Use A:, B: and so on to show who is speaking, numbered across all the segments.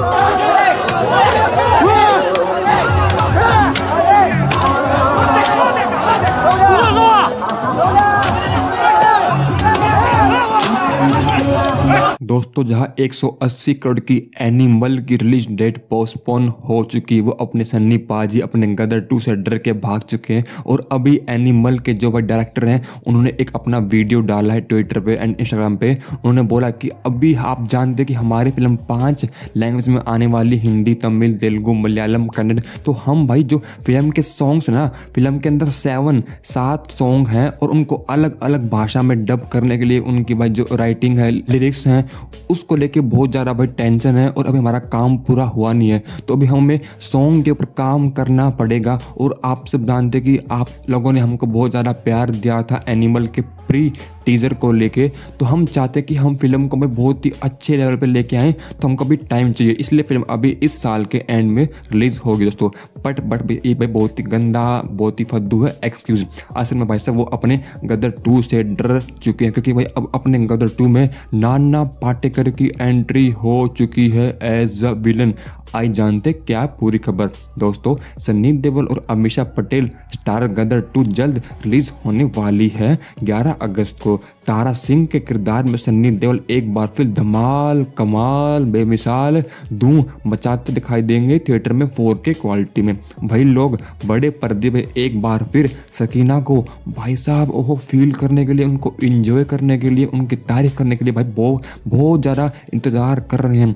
A: Oh! दोस्तों जहां 180 करोड़ की एनिमल की रिलीज डेट पोस्टपोन हो चुकी वो अपने सन्नी पाजी अपने गदर टू से डर के भाग चुके हैं और अभी एनिमल के जो भाई डायरेक्टर हैं उन्होंने एक अपना वीडियो डाला है ट्विटर पे एंड इंस्टाग्राम पे उन्होंने बोला कि अभी आप जानते कि हमारी फिल्म पाँच लैंग्वेज में आने वाली हिंदी तमिल तेलुगु मलयालम कन्नड़ तो हम भाई जो फिल्म के सॉन्ग्स ना फिल्म के अंदर सेवन सात सॉन्ग हैं और उनको अलग अलग भाषा में डब करने के लिए उनकी भाई जो राइटिंग है लिरिक्स हैं उसको लेके बहुत ज़्यादा भाई टेंशन है और अभी हमारा काम पूरा हुआ नहीं है तो अभी हमें सॉन्ग के ऊपर काम करना पड़ेगा और आप सब जानते कि आप लोगों ने हमको बहुत ज़्यादा प्यार दिया था एनिमल के प्री टीज़र को लेके तो हम चाहते कि हम फिल्म को हमें बहुत ही अच्छे लेवल पर लेके आएँ तो हमको भी टाइम चाहिए इसलिए फिल्म अभी इस साल के एंड में रिलीज़ होगी दोस्तों बट बट ये भाई बहुत ही गंदा बहुत ही फद्दू है एक्सक्यूज असल में भाई साहब वो अपने गदर टू से डर चुके हैं क्योंकि भाई अब अपने गदर टू में नाना पाटेकर की एंट्री हो चुकी है एज अ विलन आई जानते क्या पूरी खबर दोस्तों सन्नी देवल और अमीषा पटेल स्टार गदर टू जल्द रिलीज होने वाली है 11 अगस्त को तारा सिंह के किरदार में सन्नी देओल एक बार फिर धमाल कमाल बेमिसाल धूम मचाते दिखाई देंगे थिएटर में फोर के क्वालिटी में भाई लोग बड़े पर्दे पे एक बार फिर सकीना को भाई साहब ओहो फील करने के लिए उनको इंजॉय करने के लिए उनकी तारीफ करने के लिए भाई बहुत बहुत ज़्यादा इंतज़ार कर रहे हैं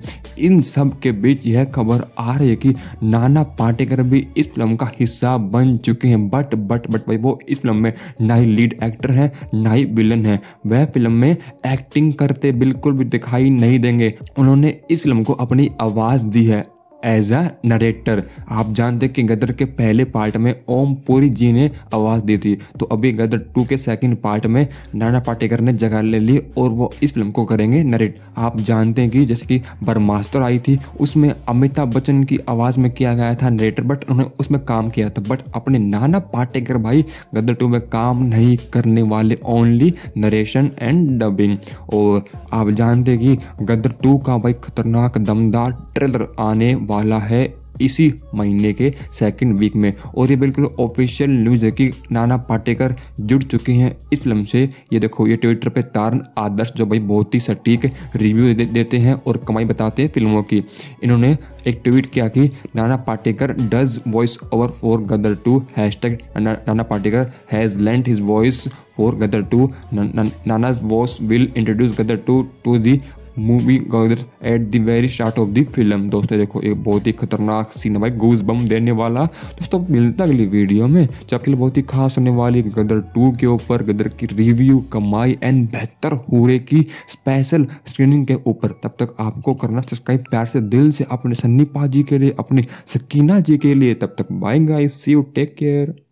A: इन सब के बीच यह खबर आ रही है कि नाना पाटेकर भी इस फिल्म का हिस्सा बन चुके हैं बट बट बट भाई वो इस फिल्म में ना ही लीड एक्टर हैं ना ही विलन है हैं वह फिल्म में एक्टिंग करते बिल्कुल भी दिखाई नहीं देंगे उन्होंने इस फिल्म को अपनी आवाज़ दी है एज अ नरेटर आप जानते हैं कि गदर के पहले पार्ट में ओम पुरी जी ने आवाज़ दी थी तो अभी गदर टू के सेकंड पार्ट में नाना पाटेकर ने जगह ले ली और वो इस फिल्म को करेंगे नरेट आप जानते हैं कि जैसे कि बर्मास्तर आई थी उसमें अमिताभ बच्चन की आवाज़ में किया गया था नरेटर बट उन्होंने उसमें काम किया था बट अपने नाना पाटेकर भाई गदर टू में काम नहीं करने वाले ओनली नरेशन एंड डबिंग और आप जानते हैं कि गदर टू का भाई खतरनाक दमदार ट्रेलर आने वाला है इसी महीने के सेकंड वीक में और ये बिल्कुल ऑफिशियल न्यूज़ है कि नाना पाटेकर जुड़ चुके हैं इस फिल्म से ये देखो ये ट्विटर पे तारण आदर्श जो भाई बहुत ही सटीक रिव्यू दे, देते हैं और कमाई बताते हैं फिल्मों की इन्होंने एक ट्वीट किया कि Nana Patekar does voice over for Gadar two hashtag Nana Patekar has lent his voice for Gadar two Nana voice will introduce Gadar two to the movie at the very start of the film दोस्तों देखो एक बहुत ही खतरनाक सीन भाई गूज बम देने वाला दोस्तों मिलता अगली वीडियो में जो आपके लिए बहुत ही खास होने वाली गदर टू के ऊपर गदर की रिव्यू कमाई एंड बेहतर हुए की स्पेशल स्क्रीनिंग के ऊपर तब तक आपको करना सब्सक्राइब प्यार से दिल से अपने पा जी के लिए अपने सकीना जी के लिए तब तक bye guys see you take care